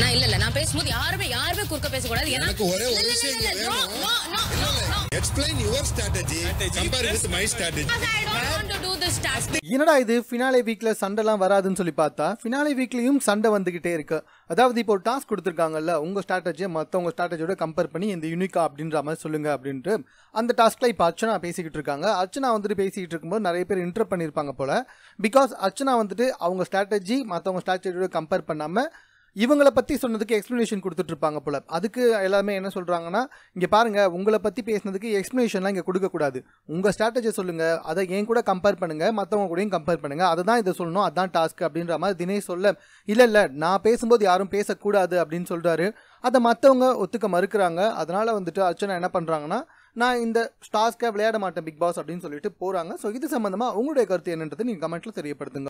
நான் இல்ல இல்ல நான் பேசும்போது யாருமே யாருமே குறுக்க பேசக்கூடாது எனக்கு ஒரு விஷயம் explain your strategy compare with my strategy என்னடா இது ஃபினாலே வீக்ல சண்டைலாம் வராதுன்னு சொல்லி பார்த்தா ஃபினாலே வீக்லயும் சண்டை வந்துகிட்டே இருக்கு அதாவது இப்போ ஒரு டாஸ்க் கொடுத்துருக்காங்கல்ல உங்க ஸ்ட்ராட்டஜியை மற்றவங்க ஸ்ட்ராட்டஜியோட கம்பேர் பண்ணி இந்த யூனிக்கா அப்படின்ற மாதிரி சொல்லுங்க அப்படின்ட்டு அந்த டாஸ்க்ல இப்போ அர்ச்சனா பேசிக்கிட்டு இருக்காங்க அர்ச்சனா வந்துட்டு பேசிக்கிட்டு இருக்கும்போது நிறைய பேர் இன்டர் பண்ணியிருப்பாங்க போல பிகாஸ் அர்ச்சனா வந்துட்டு அவங்க ஸ்ட்ராட்டஜி மற்றவங்க ஸ்ட்ராட்டஜியோட கம்பேர் பண்ணாமல் இவங்களை பற்றி சொன்னதுக்கு எக்ஸ்ப்ளனேஷன் கொடுத்துட்ருப்பாங்க போல் அதுக்கு எல்லாமே என்ன சொல்கிறாங்கன்னா இங்கே பாருங்கள் உங்களை பற்றி பேசினதுக்கு எக்ஸ்ப்ளனேஷன்லாம் இங்கே கொடுக்கக்கூடாது உங்கள் ஸ்ட்ராட்டஜி சொல்லுங்கள் அதை ஏன் கூட கம்பேர் பண்ணுங்கள் மற்றவங்க கூடயும் கம்பேர் பண்ணுங்கள் அதை தான் இதை சொல்லணும் அதுதான் டாஸ்க் அப்படின்ற மாதிரி தினேஷ் சொல்ல இல்லை இல்லை நான் பேசும்போது யாரும் பேசக்கூடாது அப்படின்னு சொல்கிறாரு அதை மற்றவங்க ஒத்துக்க மறுக்கிறாங்க அதனால் வந்துட்டு அர்ச்சனா என்ன பண்ணுறாங்கன்னா நான் இந்த ஸ்டாஸ்க்காக விளையாட மாட்டேன் பிக் பாஸ் அப்படின்னு சொல்லிட்டு போகிறாங்க ஸோ இது சம்மந்தமாக உங்களுடைய கருத்து என்னன்றது நீங்கள் கமெண்ட்டில் தெரியப்படுத்துங்க